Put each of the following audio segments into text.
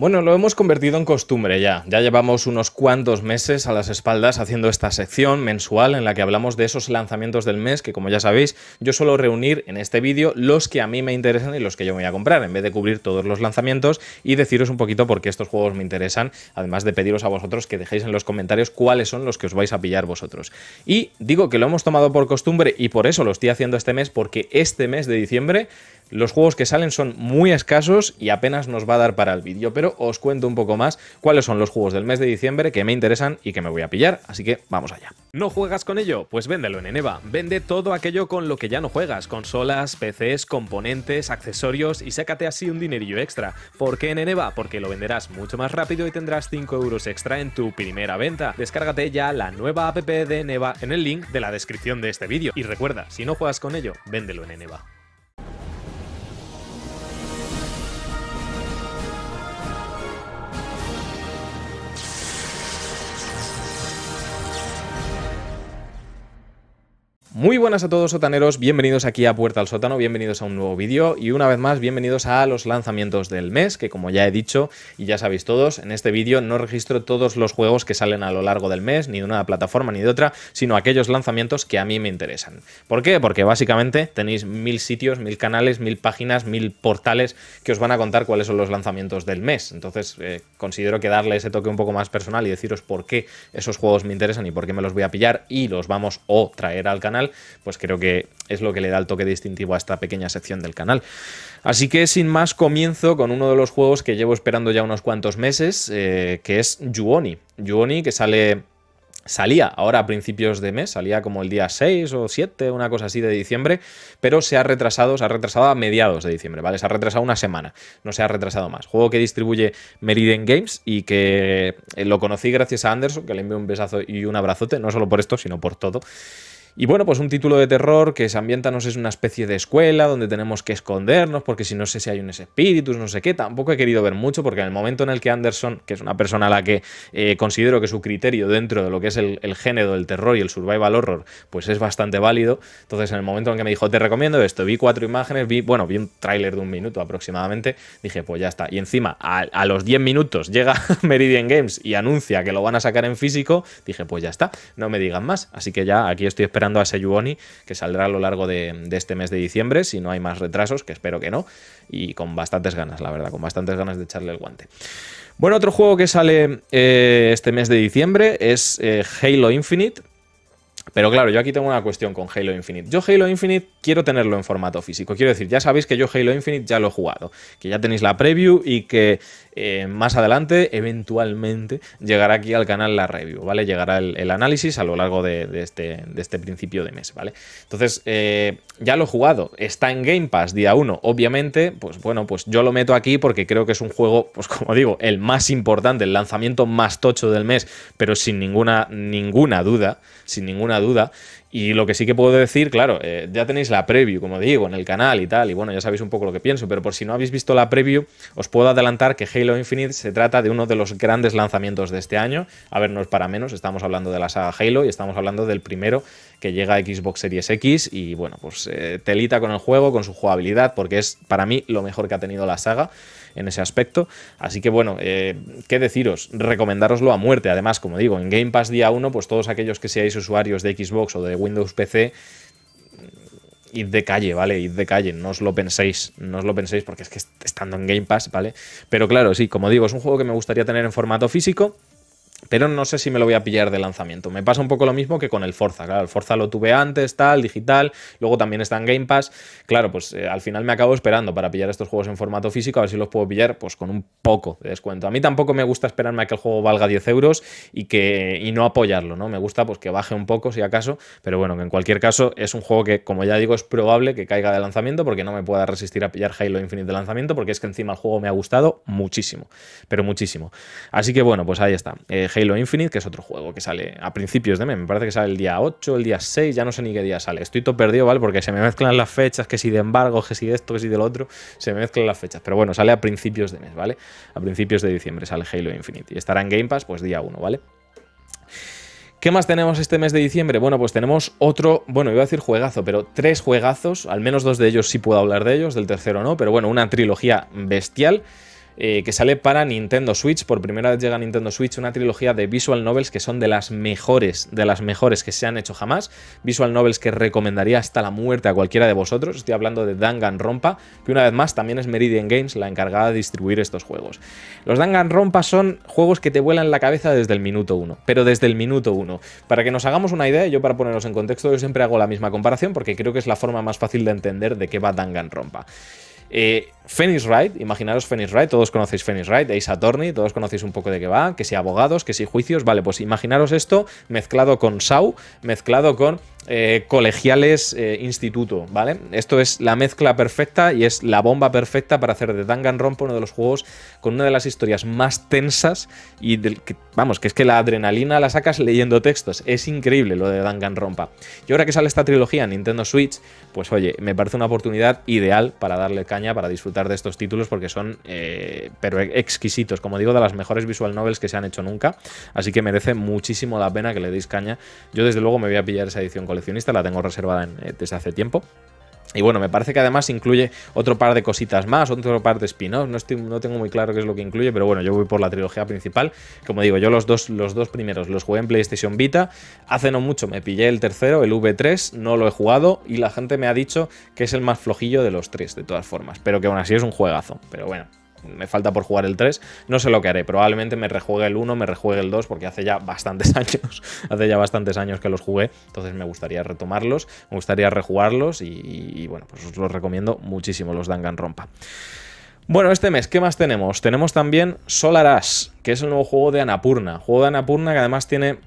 Bueno, lo hemos convertido en costumbre ya. Ya llevamos unos cuantos meses a las espaldas haciendo esta sección mensual en la que hablamos de esos lanzamientos del mes que, como ya sabéis, yo suelo reunir en este vídeo los que a mí me interesan y los que yo me voy a comprar, en vez de cubrir todos los lanzamientos y deciros un poquito por qué estos juegos me interesan, además de pediros a vosotros que dejéis en los comentarios cuáles son los que os vais a pillar vosotros. Y digo que lo hemos tomado por costumbre y por eso lo estoy haciendo este mes, porque este mes de diciembre los juegos que salen son muy escasos y apenas nos va a dar para el vídeo, pero os cuento un poco más cuáles son los juegos del mes de diciembre que me interesan y que me voy a pillar, así que vamos allá. ¿No juegas con ello? Pues véndelo en Eneva. Vende todo aquello con lo que ya no juegas, consolas, PCs, componentes, accesorios y sácate así un dinerillo extra. ¿Por qué en Eneva? Porque lo venderás mucho más rápido y tendrás 5 euros extra en tu primera venta. Descárgate ya la nueva app de Eneva en el link de la descripción de este vídeo. Y recuerda, si no juegas con ello, véndelo en Eneva. Muy buenas a todos sotaneros, bienvenidos aquí a Puerta al Sótano, bienvenidos a un nuevo vídeo y una vez más bienvenidos a los lanzamientos del mes, que como ya he dicho y ya sabéis todos, en este vídeo no registro todos los juegos que salen a lo largo del mes, ni de una plataforma ni de otra, sino aquellos lanzamientos que a mí me interesan. ¿Por qué? Porque básicamente tenéis mil sitios, mil canales, mil páginas, mil portales que os van a contar cuáles son los lanzamientos del mes. Entonces eh, considero que darle ese toque un poco más personal y deciros por qué esos juegos me interesan y por qué me los voy a pillar y los vamos o traer al canal pues creo que es lo que le da el toque distintivo a esta pequeña sección del canal. Así que sin más comienzo con uno de los juegos que llevo esperando ya unos cuantos meses, eh, que es Juoni Juoni que sale salía ahora a principios de mes, salía como el día 6 o 7, una cosa así de diciembre, pero se ha retrasado, se ha retrasado a mediados de diciembre, ¿vale? Se ha retrasado una semana, no se ha retrasado más. Juego que distribuye Meridian Games y que eh, lo conocí gracias a Anderson, que le envío un besazo y un abrazote, no solo por esto, sino por todo. Y bueno, pues un título de terror que se ambienta, no sé, es una especie de escuela donde tenemos que escondernos porque si no sé si hay unos espíritus, no sé qué, tampoco he querido ver mucho porque en el momento en el que Anderson, que es una persona a la que eh, considero que su criterio dentro de lo que es el, género del terror y el survival horror, pues es bastante válido, entonces en el momento en que me dijo, te recomiendo esto, vi cuatro imágenes, vi, bueno, vi un tráiler de un minuto aproximadamente, dije, pues ya está. Y encima, a, los 10 minutos llega Meridian Games y anuncia que lo van a sacar en físico, dije, pues ya está, no me digan más. Así que ya aquí estoy esperando a Seiyuoni, que saldrá a lo largo de, este mes de diciembre, si no hay más retrasos, que espero que no, y con bastantes ganas, la verdad, con bastantes ganas de echarle el guante. Bueno, otro juego que sale eh, este mes de diciembre es eh, Halo Infinite, pero claro, yo aquí tengo una cuestión con Halo Infinite. Yo Halo Infinite quiero tenerlo en formato físico. Quiero decir, ya sabéis que yo Halo Infinite ya lo he jugado, que ya tenéis la preview y que eh, más adelante, eventualmente, llegará aquí al canal la review, ¿vale? Llegará el, análisis a lo largo este, de, este, principio de mes, ¿vale? Entonces, eh, ya lo he jugado, está en Game Pass día 1, obviamente, pues bueno, pues yo lo meto aquí porque creo que es un juego, pues como digo, el más importante, el lanzamiento más tocho del mes, pero sin ninguna, ninguna duda, sin ninguna duda y lo que sí que puedo decir, claro, eh, ya tenéis la preview, como digo, en el canal y tal, y bueno, ya sabéis un poco lo que pienso, pero por si no habéis visto la preview, os puedo adelantar que Halo Infinite se trata de uno de los grandes lanzamientos de este año. A ver, no es para menos, estamos hablando de la saga Halo y estamos hablando del primero que llega a Xbox Series X y bueno, pues eh, telita con el juego, con su jugabilidad, porque es para mí lo mejor que ha tenido la saga en ese aspecto. Así que bueno, eh, ¿qué deciros? Recomendároslo a muerte. Además, como digo, en Game Pass día 1, pues todos aquellos que seáis usuarios de Xbox o de Windows PC, id de calle, ¿vale? Id de calle, no os lo penséis, no os lo penséis porque es que estando en Game Pass, ¿vale? Pero claro, sí, como digo, es un juego que me gustaría tener en formato físico pero no sé si me lo voy a pillar de lanzamiento. Me pasa un poco lo mismo que con el Forza, claro, el Forza lo tuve antes, tal, digital, luego también está en Game Pass, claro, pues eh, al final me acabo esperando para pillar estos juegos en formato físico, a ver si los puedo pillar pues con un poco de descuento. A mí tampoco me gusta esperarme a que el juego valga 10 euros y, que, y no apoyarlo, ¿no? Me gusta pues que baje un poco si acaso, pero bueno, que en cualquier caso es un juego que, como ya digo, es probable que caiga de lanzamiento porque no me pueda resistir a pillar Halo Infinite de lanzamiento porque es que encima el juego me ha gustado muchísimo, pero muchísimo. Así que bueno, pues ahí está. Eh, Halo Infinite, que es otro juego que sale a principios de mes. Me parece que sale el día 8, el día 6, ya no sé ni qué día sale. Estoy todo perdido, ¿vale? Porque se me mezclan las fechas, que si de embargo, que si de esto, que si de lo otro, se me mezclan las fechas. Pero bueno, sale a principios de mes, ¿vale? A principios de diciembre sale Halo Infinite. Y estará en Game Pass, pues día 1, ¿vale? ¿Qué más tenemos este mes de diciembre? Bueno, pues tenemos otro, bueno, iba a decir juegazo, pero tres juegazos, al menos dos de ellos sí puedo hablar de ellos, del tercero no, pero bueno, una trilogía bestial. Eh, que sale para Nintendo Switch. Por primera vez llega a Nintendo Switch una trilogía de visual novels que son de las mejores, de las mejores que se han hecho jamás. Visual novels que recomendaría hasta la muerte a cualquiera de vosotros. Estoy hablando de Danganronpa, que una vez más también es Meridian Games la encargada de distribuir estos juegos. Los Danganronpa son juegos que te vuelan la cabeza desde el minuto uno pero desde el minuto uno Para que nos hagamos una idea, yo para ponerlos en contexto, yo siempre hago la misma comparación porque creo que es la forma más fácil de entender de qué va Danganronpa. Eh, Phoenix Wright, imaginaros Phoenix Wright, todos conocéis Phoenix Wright, Ace Attorney, todos conocéis un poco de qué va, que si abogados, que si juicios, vale, pues imaginaros esto mezclado con Sau, mezclado con eh, colegiales eh, instituto, ¿vale? Esto es la mezcla perfecta y es la bomba perfecta para hacer de Danganronpa uno de los juegos con una de las historias más tensas y vamos, que es que la adrenalina la sacas leyendo textos. Es increíble lo de Danganronpa. Y ahora que sale esta trilogía en Nintendo Switch, pues oye, me parece una oportunidad ideal para darle caña, para disfrutar de estos títulos porque son eh, pero exquisitos, como digo, de las mejores visual novels que se han hecho nunca, así que merece muchísimo la pena que le deis caña. Yo desde luego me voy a pillar esa edición con la tengo reservada eh, desde hace tiempo. Y bueno, me parece que además incluye otro par de cositas más, otro par de spin-offs. No, estoy, no tengo muy claro qué es lo que incluye, pero bueno, yo voy por la trilogía principal. Como digo, yo los dos, los dos primeros los jugué en PlayStation Vita. Hace no mucho me pillé el tercero, el V3, no lo he jugado y la gente me ha dicho que es el más flojillo de los tres, de todas formas. Pero que aún así es un juegazo. Pero bueno, me falta por jugar el 3, no sé lo que haré, probablemente me rejuegue el 1, me rejuegue el 2, porque hace ya bastantes años, hace ya bastantes años que los jugué, entonces me gustaría retomarlos, me gustaría rejugarlos y, bueno, pues os los recomiendo muchísimo, los Danganronpa. Bueno, este mes, ¿qué más tenemos? Tenemos también Solar Ash, que es el nuevo juego de Anapurna. Juego de Anapurna que además tiene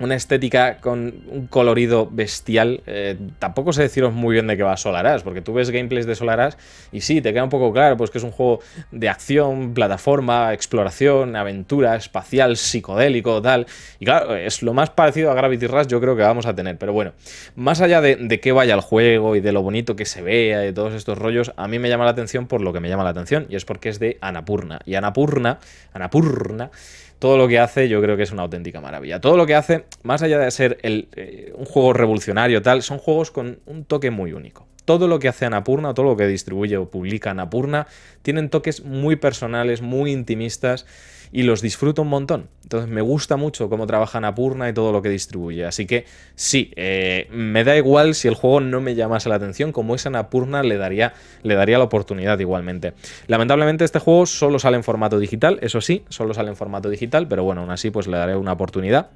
una estética con un colorido bestial. Eh, tampoco sé deciros muy bien de qué va Solaras, porque tú ves gameplays de Solaras y sí, te queda un poco claro, pues que es un juego de acción, plataforma, exploración, aventura, espacial, psicodélico, tal. Y claro, es lo más parecido a Gravity Rush yo creo que vamos a tener. Pero bueno, más allá de, de qué vaya el juego y de lo bonito que se vea y de todos estos rollos, a mí me llama la atención por lo que me llama la atención y es porque es de Anapurna. Y Anapurna, Anapurna todo lo que hace yo creo que es una auténtica maravilla. Todo lo que hace, más allá de ser eh, un juego revolucionario tal, son juegos con un toque muy único. Todo lo que hace Anapurna, todo lo que distribuye o publica Anapurna, tienen toques muy personales, muy intimistas y los disfruto un montón. Entonces me gusta mucho cómo trabajan Apurna y todo lo que distribuye. Así que sí, eh, me da igual si el juego no me llamase la atención, como es Anapurna le daría, le daría la oportunidad igualmente. Lamentablemente este juego solo sale en formato digital, eso sí, solo sale en formato digital, pero bueno, aún así pues le daré una oportunidad.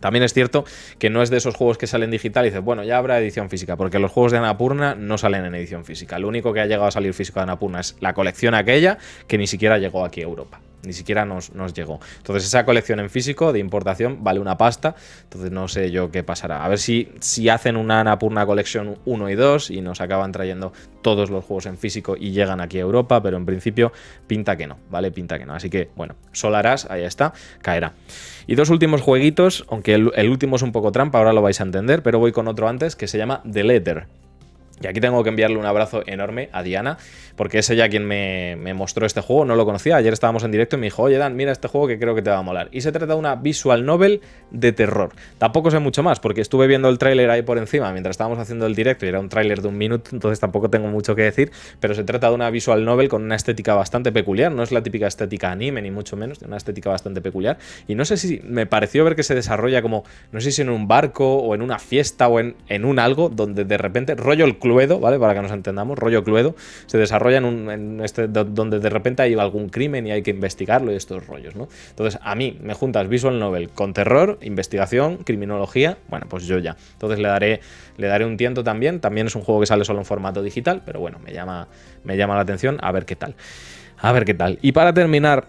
También es cierto que no es de esos juegos que salen digital y dices, bueno, ya habrá edición física, porque los juegos de Anapurna no salen en edición física. Lo único que ha llegado a salir físico de Anapurna es la colección aquella que ni siquiera llegó aquí a Europa ni siquiera nos, llegó. Entonces esa colección en físico de importación vale una pasta, entonces no sé yo qué pasará. A ver si, si hacen una Anapurna colección 1 y 2 y nos acaban trayendo todos los juegos en físico y llegan aquí a Europa, pero en principio pinta que no, ¿vale? Pinta que no. Así que bueno, solarás, ahí está, caerá. Y dos últimos jueguitos, aunque el último es un poco trampa, ahora lo vais a entender, pero voy con otro antes que se llama The Letter. Y aquí tengo que enviarle un abrazo enorme a Diana, porque es ella quien me, mostró este juego, no lo conocía, ayer estábamos en directo y me dijo, oye Dan, mira este juego que creo que te va a molar. Y se trata de una visual novel de terror. Tampoco sé mucho más, porque estuve viendo el tráiler ahí por encima mientras estábamos haciendo el directo y era un tráiler de un minuto, entonces tampoco tengo mucho que decir, pero se trata de una visual novel con una estética bastante peculiar, no es la típica estética anime ni mucho menos, de una estética bastante peculiar. Y no sé si me pareció ver que se desarrolla como, no sé si en un barco o en una fiesta o en, en un algo donde de repente rollo el club Cluedo, ¿vale? Para que nos entendamos, rollo Cluedo, se desarrolla en, un, este, donde de repente hay algún crimen y hay que investigarlo y estos rollos, ¿no? Entonces, a mí me juntas Visual Novel con terror, investigación, criminología, bueno, pues yo ya. Entonces le daré, le daré un tiento también, también es un juego que sale solo en formato digital, pero bueno, me llama, me llama la atención, a ver qué tal. A ver qué tal. Y para terminar,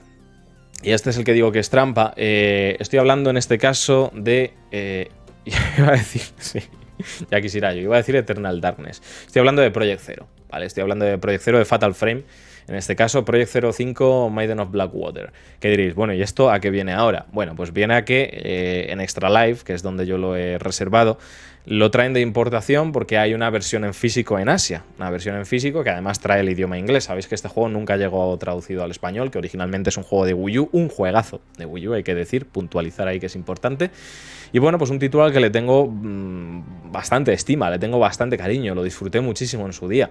y este es el que digo que es trampa, eh, estoy hablando en este caso de... Eh, iba a decir, sí, ya quisiera yo. Iba a decir Eternal Darkness. Estoy hablando de Project Zero, ¿vale? Estoy hablando de Project Zero de Fatal Frame, en este caso, Project 05 Maiden of Blackwater. ¿Qué diréis? Bueno, ¿y esto a qué viene ahora? Bueno, pues viene a que eh, en Extra Life, que es donde yo lo he reservado, lo traen de importación porque hay una versión en físico en Asia, una versión en físico que además trae el idioma inglés. Sabéis que este juego nunca llegó traducido al español, que originalmente es un juego de Wii U, un juegazo de Wii U, hay que decir, puntualizar ahí que es importante. Y bueno, pues un titular que le tengo mm, bastante estima, le tengo bastante cariño, lo disfruté muchísimo en su día.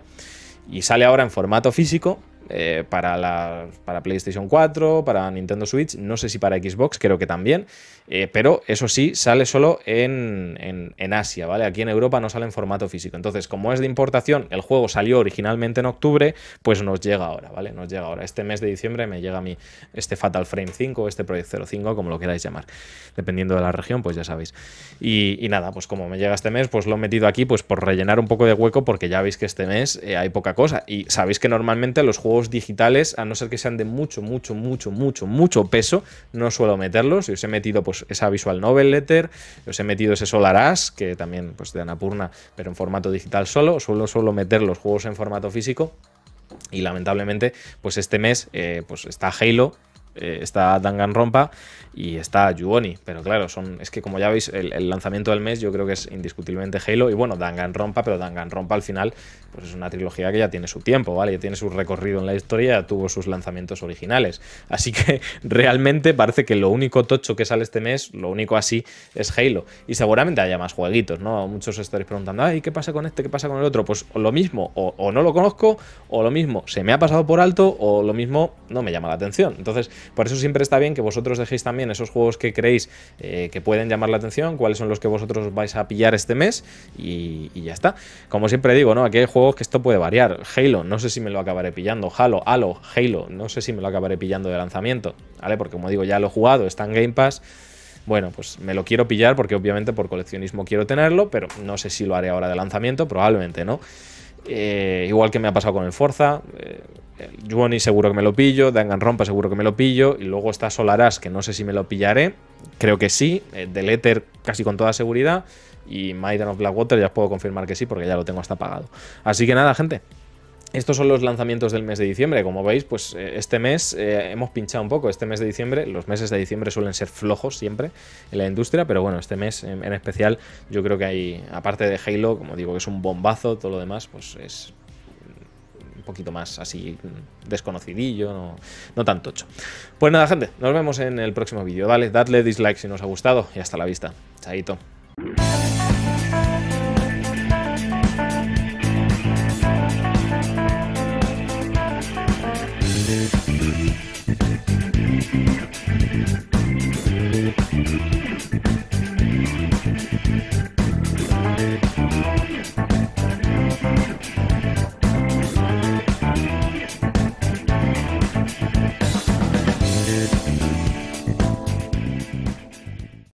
Y sale ahora en formato físico, eh, para, la, para PlayStation 4, para Nintendo Switch, no sé si para Xbox, creo que también, eh, pero eso sí, sale solo en, en, Asia, ¿vale? Aquí en Europa no sale en formato físico. Entonces, como es de importación, el juego salió originalmente en octubre, pues nos llega ahora, ¿vale? Nos llega ahora. Este mes de diciembre me llega a mí este Fatal Frame 5, este Project 05, como lo queráis llamar, dependiendo de la región, pues ya sabéis. Y, nada, pues como me llega este mes, pues lo he metido aquí, pues por rellenar un poco de hueco, porque ya veis que este mes eh, hay poca cosa. Y sabéis que normalmente los juegos digitales, a no ser que sean de mucho, mucho, mucho, mucho, mucho peso, no suelo meterlos. Y os he metido pues esa Visual Novel Letter, os he metido ese Solar Ash, que también pues de Anapurna, pero en formato digital solo. Suelo, suelo meter los juegos en formato físico. Y lamentablemente, pues este mes eh, pues está Halo eh, está está Rompa y está Yuoni. Pero claro, son es que como ya veis, el, lanzamiento del mes yo creo que es indiscutiblemente Halo. Y bueno, Danganronpa, pero Danganronpa al final pues es una trilogía que ya tiene su tiempo, ¿vale? Ya tiene su recorrido en la historia, ya tuvo sus lanzamientos originales. Así que realmente parece que lo único tocho que sale este mes, lo único así, es Halo. Y seguramente haya más jueguitos, ¿no? Muchos estaréis preguntando, ay, ¿qué pasa con este? ¿Qué pasa con el otro? Pues lo mismo, o no lo conozco, o lo mismo, se me ha pasado por alto, o lo mismo, no me llama la atención. Entonces, por eso siempre está bien que vosotros dejéis también esos juegos que creéis eh, que pueden llamar la atención, cuáles son los que vosotros vais a pillar este mes y, ya está. Como siempre digo, ¿no? Aquí hay juegos que esto puede variar. Halo, no sé si me lo acabaré pillando. Halo, Halo, Halo, no sé si me lo acabaré pillando de lanzamiento, ¿vale? Porque como digo, ya lo he jugado, está en Game Pass bueno, pues me lo quiero pillar porque obviamente por coleccionismo quiero tenerlo, pero no sé si lo haré ahora de lanzamiento, probablemente no. Eh, igual que me ha pasado con el Forza, eh, Juoni seguro que me lo pillo, rompa seguro que me lo pillo, y luego está Solaras, que no sé si me lo pillaré, creo que sí, eh, Deleter casi con toda seguridad, y Maiden of Blackwater ya os puedo confirmar que sí, porque ya lo tengo hasta pagado. Así que nada, gente. Estos son los lanzamientos del mes de diciembre. Como veis, pues eh, este mes eh, hemos pinchado un poco. Este mes de diciembre, los meses de diciembre suelen ser flojos siempre en la industria, pero bueno, este mes en, en especial yo creo que hay, aparte de Halo, como digo, que es un bombazo, todo lo demás, pues es poquito más así desconocidillo, no, tanto tan Pues nada, gente, nos vemos en el próximo vídeo. Dale, dadle dislike si nos ha gustado y hasta la vista. Chaito.